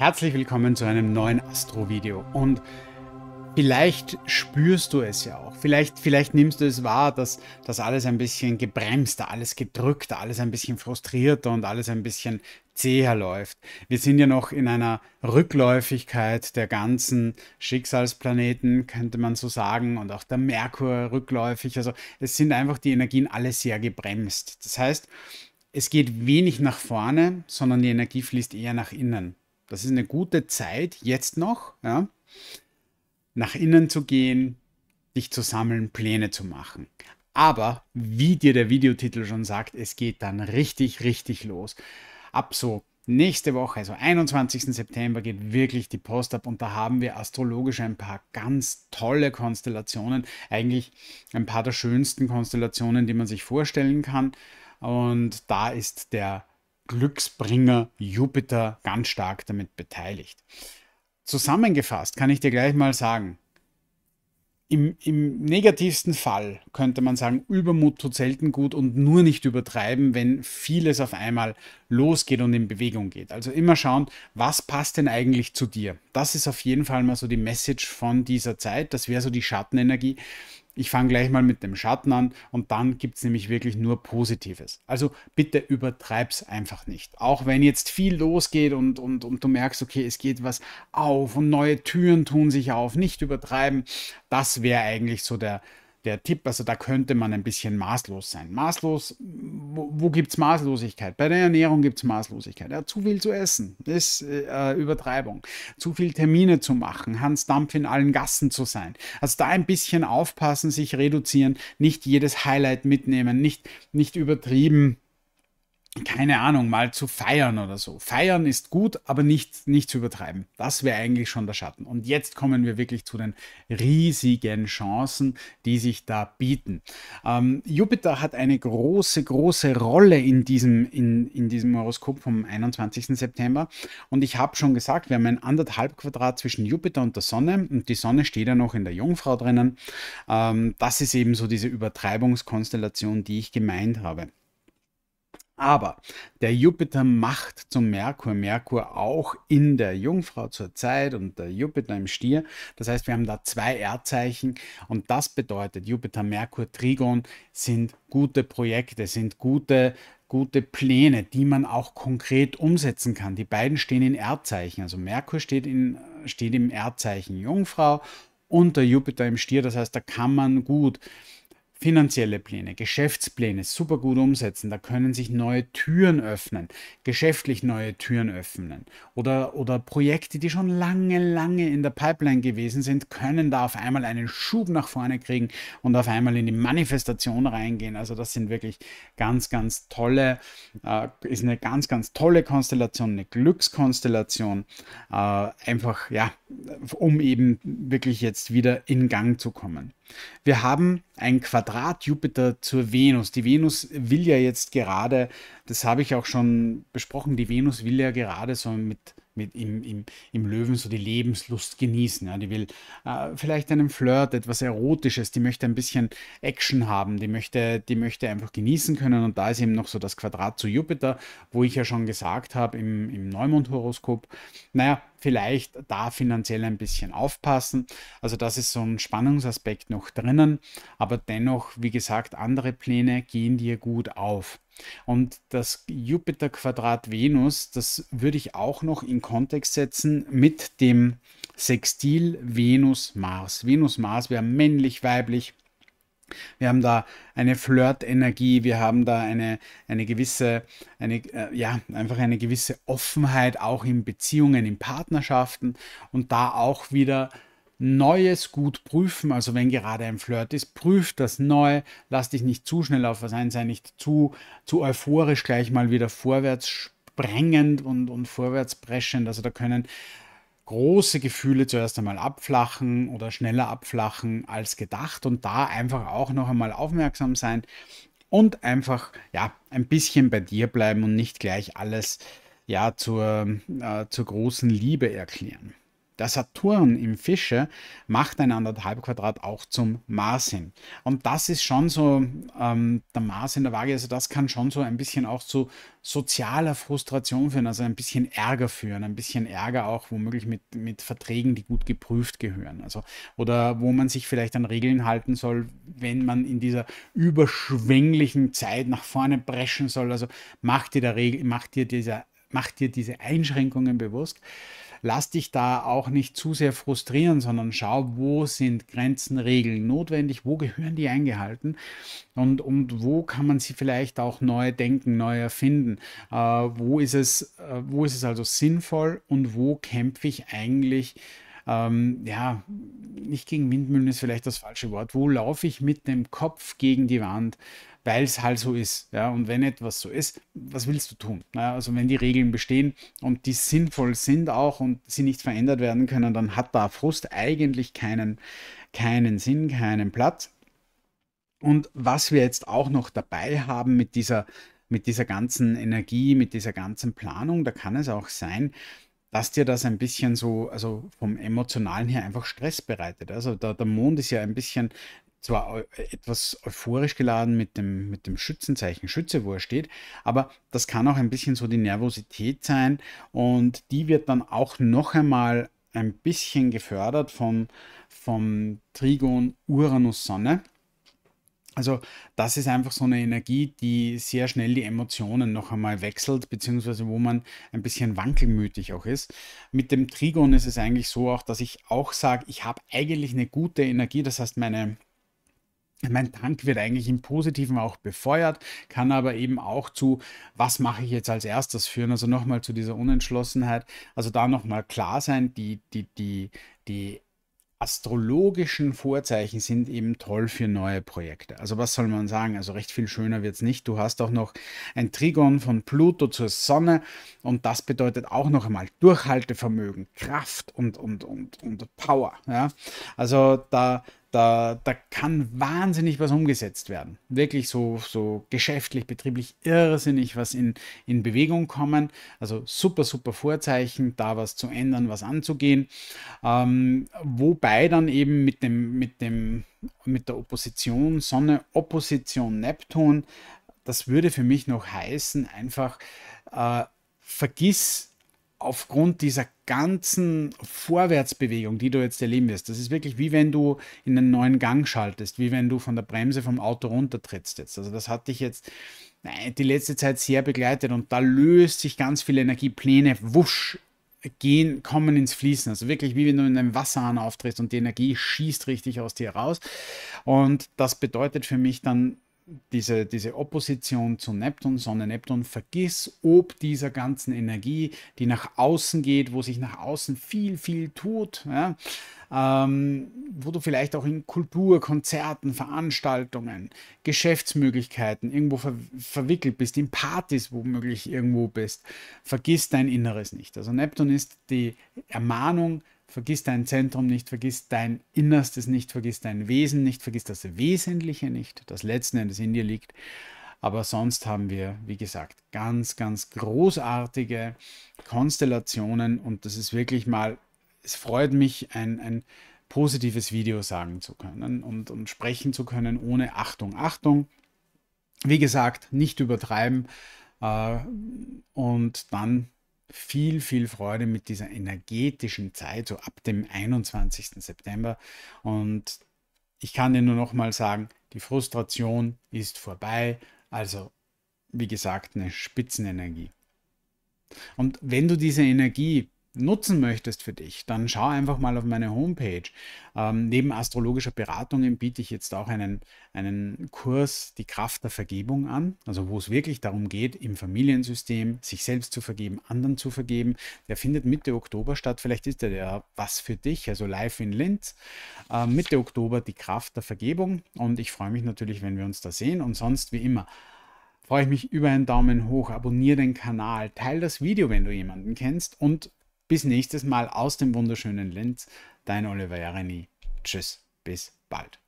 Herzlich willkommen zu einem neuen Astro-Video und vielleicht spürst du es ja auch, vielleicht, vielleicht nimmst du es wahr, dass das alles ein bisschen gebremster, alles gedrückter, alles ein bisschen frustrierter und alles ein bisschen zäher läuft. Wir sind ja noch in einer Rückläufigkeit der ganzen Schicksalsplaneten, könnte man so sagen, und auch der Merkur rückläufig. Also es sind einfach die Energien alle sehr gebremst. Das heißt, es geht wenig nach vorne, sondern die Energie fließt eher nach innen. Das ist eine gute Zeit, jetzt noch, ja, nach innen zu gehen, dich zu sammeln, Pläne zu machen. Aber wie dir der Videotitel schon sagt, es geht dann richtig, richtig los. Ab so nächste Woche, also 21. September, geht wirklich die Post ab und da haben wir astrologisch ein paar ganz tolle Konstellationen, eigentlich ein paar der schönsten Konstellationen, die man sich vorstellen kann. Und da ist der Glücksbringer Jupiter ganz stark damit beteiligt. Zusammengefasst kann ich dir gleich mal sagen, im, im negativsten Fall könnte man sagen, Übermut tut selten gut und nur nicht übertreiben, wenn vieles auf einmal losgeht und in Bewegung geht. Also immer schauen, was passt denn eigentlich zu dir? Das ist auf jeden Fall mal so die Message von dieser Zeit. Das wäre so die Schattenenergie, ich fange gleich mal mit dem Schatten an und dann gibt es nämlich wirklich nur Positives. Also bitte übertreib's einfach nicht. Auch wenn jetzt viel losgeht und, und, und du merkst, okay, es geht was auf und neue Türen tun sich auf, nicht übertreiben. Das wäre eigentlich so der, der Tipp, also da könnte man ein bisschen maßlos sein. Maßlos, wo, wo gibt es Maßlosigkeit? Bei der Ernährung gibt es Maßlosigkeit. Ja, zu viel zu essen ist äh, Übertreibung. Zu viel Termine zu machen, Hans Dampf in allen Gassen zu sein. Also da ein bisschen aufpassen, sich reduzieren, nicht jedes Highlight mitnehmen, nicht, nicht übertrieben keine Ahnung, mal zu feiern oder so. Feiern ist gut, aber nicht, nicht zu übertreiben. Das wäre eigentlich schon der Schatten. Und jetzt kommen wir wirklich zu den riesigen Chancen, die sich da bieten. Ähm, Jupiter hat eine große, große Rolle in diesem, in, in diesem Horoskop vom 21. September. Und ich habe schon gesagt, wir haben ein anderthalb Quadrat zwischen Jupiter und der Sonne. Und die Sonne steht ja noch in der Jungfrau drinnen. Ähm, das ist eben so diese Übertreibungskonstellation, die ich gemeint habe. Aber der Jupiter macht zum Merkur, Merkur auch in der Jungfrau zur Zeit und der Jupiter im Stier. Das heißt, wir haben da zwei Erdzeichen und das bedeutet, Jupiter, Merkur, Trigon sind gute Projekte, sind gute gute Pläne, die man auch konkret umsetzen kann. Die beiden stehen in Erdzeichen. Also Merkur steht, in, steht im Erdzeichen Jungfrau und der Jupiter im Stier. Das heißt, da kann man gut Finanzielle Pläne, Geschäftspläne super gut umsetzen, da können sich neue Türen öffnen, geschäftlich neue Türen öffnen. Oder, oder Projekte, die schon lange, lange in der Pipeline gewesen sind, können da auf einmal einen Schub nach vorne kriegen und auf einmal in die Manifestation reingehen. Also das sind wirklich ganz, ganz tolle, äh, ist eine ganz, ganz tolle Konstellation, eine Glückskonstellation. Äh, einfach, ja, um eben wirklich jetzt wieder in Gang zu kommen. Wir haben ein Quadrat Jupiter zur Venus. Die Venus will ja jetzt gerade, das habe ich auch schon besprochen, die Venus will ja gerade so mit mit im, im, im Löwen so die Lebenslust genießen. Ja. Die will äh, vielleicht einem Flirt etwas Erotisches, die möchte ein bisschen Action haben, die möchte, die möchte einfach genießen können. Und da ist eben noch so das Quadrat zu Jupiter, wo ich ja schon gesagt habe im, im Neumond-Horoskop, naja, vielleicht da finanziell ein bisschen aufpassen. Also das ist so ein Spannungsaspekt noch drinnen, aber dennoch, wie gesagt, andere Pläne gehen dir gut auf. Und das Jupiter-Quadrat Venus, das würde ich auch noch in Kontext setzen mit dem Sextil Venus-Mars. Venus-Mars wäre männlich, weiblich, wir haben da eine Flirt-Energie, wir haben da eine, eine gewisse, eine, äh, ja, einfach eine gewisse Offenheit auch in Beziehungen, in Partnerschaften und da auch wieder Neues gut prüfen. Also wenn gerade ein Flirt ist, prüf das neu, lass dich nicht zu schnell auf was ein, sei nicht zu, zu euphorisch gleich mal wieder vorwärts sprengend und, und vorwärts preschend. Also da können große Gefühle zuerst einmal abflachen oder schneller abflachen als gedacht und da einfach auch noch einmal aufmerksam sein und einfach ja ein bisschen bei dir bleiben und nicht gleich alles ja zur, äh, zur großen Liebe erklären. Der Saturn im Fische macht ein anderthalb Quadrat auch zum Mars hin. Und das ist schon so, ähm, der Mars in der Waage, also das kann schon so ein bisschen auch zu sozialer Frustration führen, also ein bisschen Ärger führen, ein bisschen Ärger auch womöglich mit, mit Verträgen, die gut geprüft gehören. Also, oder wo man sich vielleicht an Regeln halten soll, wenn man in dieser überschwänglichen Zeit nach vorne preschen soll. Also macht dir, der Regel, macht dir, dieser, macht dir diese Einschränkungen bewusst lass dich da auch nicht zu sehr frustrieren, sondern schau, wo sind Grenzen, Regeln notwendig, wo gehören die eingehalten und, und wo kann man sie vielleicht auch neu denken, neu erfinden. Äh, wo, ist es, äh, wo ist es also sinnvoll und wo kämpfe ich eigentlich? Ähm, ja, nicht gegen Windmühlen ist vielleicht das falsche Wort. Wo laufe ich mit dem Kopf gegen die Wand? weil es halt so ist. Ja? Und wenn etwas so ist, was willst du tun? Ja, also wenn die Regeln bestehen und die sinnvoll sind auch und sie nicht verändert werden können, dann hat da Frust eigentlich keinen, keinen Sinn, keinen Platz. Und was wir jetzt auch noch dabei haben mit dieser, mit dieser ganzen Energie, mit dieser ganzen Planung, da kann es auch sein, dass dir das ein bisschen so, also vom Emotionalen her einfach Stress bereitet. Also da, der Mond ist ja ein bisschen zwar etwas euphorisch geladen mit dem, mit dem Schützenzeichen Schütze, wo er steht, aber das kann auch ein bisschen so die Nervosität sein und die wird dann auch noch einmal ein bisschen gefördert vom, vom Trigon Uranus-Sonne. Also das ist einfach so eine Energie, die sehr schnell die Emotionen noch einmal wechselt, beziehungsweise wo man ein bisschen wankelmütig auch ist. Mit dem Trigon ist es eigentlich so auch, dass ich auch sage, ich habe eigentlich eine gute Energie, das heißt meine mein Tank wird eigentlich im Positiven auch befeuert, kann aber eben auch zu, was mache ich jetzt als erstes führen? Also nochmal zu dieser Unentschlossenheit. Also da nochmal klar sein, die, die, die, die astrologischen Vorzeichen sind eben toll für neue Projekte. Also was soll man sagen? Also recht viel schöner wird es nicht. Du hast auch noch ein Trigon von Pluto zur Sonne und das bedeutet auch noch einmal Durchhaltevermögen, Kraft und, und, und, und Power. Ja? Also da da, da kann wahnsinnig was umgesetzt werden. Wirklich so, so geschäftlich, betrieblich irrsinnig was in, in Bewegung kommen. Also super, super Vorzeichen, da was zu ändern, was anzugehen. Ähm, wobei dann eben mit dem, mit dem, mit der Opposition Sonne, Opposition Neptun, das würde für mich noch heißen, einfach äh, vergiss aufgrund dieser ganzen Vorwärtsbewegung, die du jetzt erleben wirst, das ist wirklich wie wenn du in einen neuen Gang schaltest, wie wenn du von der Bremse vom Auto runtertrittst jetzt. Also das hat dich jetzt äh, die letzte Zeit sehr begleitet und da löst sich ganz viel Energiepläne, wusch, gehen, kommen ins Fließen. Also wirklich wie wenn du in einem Wasserhahn auftrittst und die Energie schießt richtig aus dir raus. Und das bedeutet für mich dann diese, diese Opposition zu Neptun, Sonne Neptun, vergiss ob dieser ganzen Energie, die nach außen geht, wo sich nach außen viel, viel tut, ja, ähm, wo du vielleicht auch in Kultur, Konzerten, Veranstaltungen, Geschäftsmöglichkeiten irgendwo ver verwickelt bist, in Partys womöglich irgendwo bist, vergiss dein Inneres nicht. Also Neptun ist die Ermahnung, Vergiss dein Zentrum nicht, vergiss dein Innerstes nicht, vergiss dein Wesen nicht, vergiss das Wesentliche nicht, das letzten Endes in dir liegt. Aber sonst haben wir, wie gesagt, ganz, ganz großartige Konstellationen und das ist wirklich mal, es freut mich, ein, ein positives Video sagen zu können und, und sprechen zu können ohne Achtung. Achtung, wie gesagt, nicht übertreiben äh, und dann viel, viel Freude mit dieser energetischen Zeit, so ab dem 21. September. Und ich kann dir nur nochmal sagen, die Frustration ist vorbei. Also, wie gesagt, eine Spitzenenergie. Und wenn du diese Energie nutzen möchtest für dich, dann schau einfach mal auf meine Homepage. Ähm, neben astrologischer Beratungen biete ich jetzt auch einen, einen Kurs Die Kraft der Vergebung an, also wo es wirklich darum geht, im Familiensystem sich selbst zu vergeben, anderen zu vergeben. Der findet Mitte Oktober statt, vielleicht ist der, der was für dich, also live in Linz. Äh, Mitte Oktober Die Kraft der Vergebung und ich freue mich natürlich, wenn wir uns da sehen und sonst wie immer freue ich mich über einen Daumen hoch, abonniere den Kanal, teile das Video, wenn du jemanden kennst und bis nächstes Mal aus dem wunderschönen Linz. Dein Oliver Jareni. Tschüss, bis bald.